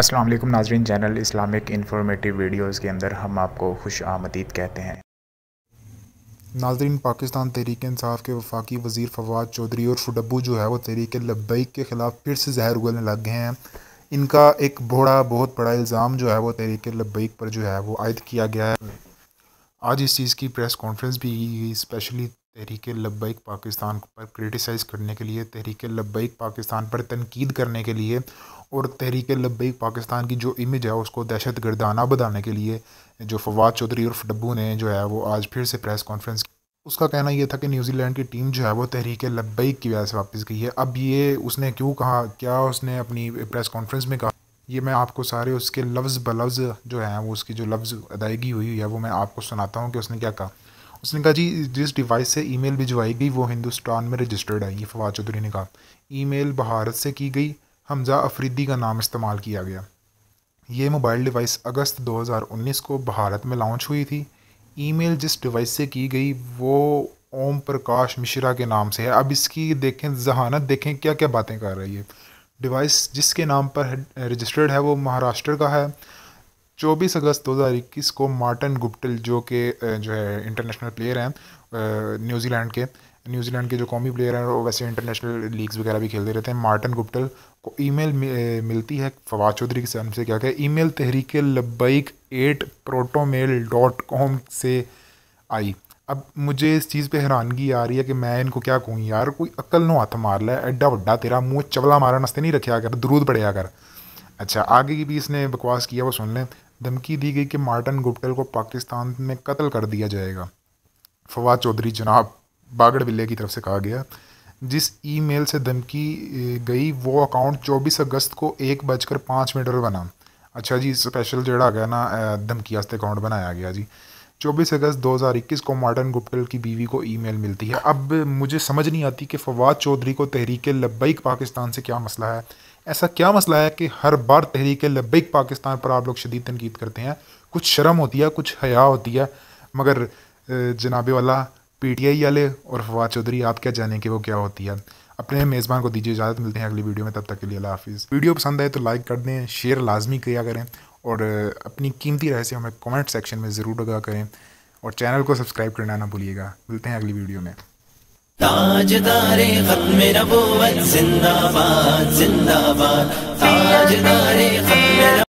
अस्सलाम वालेकुम नाजरीन चैनल इस्लामिक इन्फॉर्मेटिव वीडियोस के अंदर हम आपको खुश आमदीद कहते हैं नाजरीन पाकिस्तान तहरीक इंसाफ के वफाकी वजीर फवाद चौधरी और फुडबू जो है वो तहरीक लब्बैक के ख़िलाफ़ फिर से जहर उगलने लग गए हैं इनका एक बड़ा बहुत बड़ा इल्ज़ाम जो है वो तहरीक लब्बैक पर जो है वो आयद किया गया है आज इस चीज़ की प्रेस कॉन्फ्रेंस भी गई स्पेशली तहरीक लब्बैक पाकिस्तान पर क्रिटिसाइज़ करने के लिए तहरीक लब्बैक पाकिस्तान पर तनकीद करने के लिए और तहरीक लब्बैक पाकिस्तान की जो इमेज है उसको दहशत गर्दाना बनाने के लिए जो फवाद चौधरी उर्फ डब्बू ने जो है वो आज फिर से प्रेस कॉन्फ्रेंस उसका कहना यह था कि न्यूजीलैंड की टीम जो है वो तहरीक लब्बैक की वजह से वापस गई है अब ये उसने क्यों कहा क्या उसने अपनी प्रेस कॉन्फ्रेंस में कहा ये मैं आपको सारे उसके लफ्ज़ बलफ्ज़ जो हैं वो उसकी जो लफ्ज़ अदायगी हुई है वो मैं आपको सुनाता हूँ कि उसने क्या कहा उसने कहा जी जिस डिवाइस से ईमेल भिजवाई गई वो हिंदुस्तान में रजिस्टर्ड है ये फवाद चौधरी ने कहा ईमेल भारत से की गई हमजा अफरीदी का नाम इस्तेमाल किया गया ये मोबाइल डिवाइस अगस्त 2019 को भारत में लॉन्च हुई थी ईमेल जिस डिवाइस से की गई वो ओम प्रकाश मिश्रा के नाम से है अब इसकी देखें जहानत देखें क्या क्या बातें कर रही है डिवाइस जिसके नाम पर रजिस्टर्ड है वो महाराष्ट्र का है 24 अगस्त 2021 को मार्टन गुप्टिल जो कि जो है इंटरनेशनल प्लेयर हैं न्यूजीलैंड के न्यूजीलैंड के जो कौमी प्लेयर हैं वो वैसे इंटरनेशनल लीग्स वगैरह भी खेलते रहते हैं मार्टन गुप्टल को ईमेल मिलती है फवाद चौधरी के सामने से क्या क्या mail Tehreek Labbaik at protonmail dot com से आई अब मुझे इस चीज़ पे हैरानगी आ रही है कि मैं इनको क्या कहूँ यार कोई अक्ल नो हाथ मार ला एड्डा वड्डा तेरा मुँह चवला मारा नस्ते नहीं रखे कर दरूद पड़े कर अच्छा आगे की भी इसने बकवास किया वो सुन लें धमकी दी गई कि मार्टन गुप्टल को पाकिस्तान में कत्ल कर दिया जाएगा फवाद चौधरी जनाब बागड़ बिल्ले की तरफ से कहा गया जिस ईमेल से धमकी गई वो अकाउंट 24 अगस्त को एक बजकर पाँच मिनट पर बना अच्छा जी स्पेशल जोड़ा गया ना धमकी वास्ते अकाउंट बनाया गया जी 24 अगस्त 2021 को मार्टन गुप्टल की बीवी को ईमेल मिलती है अब मुझे समझ नहीं आती कि फवाद चौधरी को तहरीक लब्बैक पाकिस्तान से क्या मसला है ऐसा क्या मसला है कि हर बार तहरीक लबिक पाकिस्तान पर आप लोग शदीद तनकीद करते हैं कुछ शर्म होती है कुछ हया होती है मगर जनाब वाला पी टी आई वाले और फवाद चौधरी आप क्या जाने कि वो क्या होती है अपने मेज़बान को दीजिए इजाज़त मिलते हैं अगली वीडियो में तब तक के लिए अल्लाह हाफिज़ वीडियो पसंद आए तो लाइक कर दें शेयर लाजमी किया करें और अपनी कीमती राय से हमें कमेंट सेक्शन में ज़रूर लगा करें और चैनल को सब्सक्राइब करना ना भूलिएगा मिलते हैं अगली वीडियो में ताज तारे खत्म नबूवत जिंदाबाद जिंदाबाद ताज तारे खत्म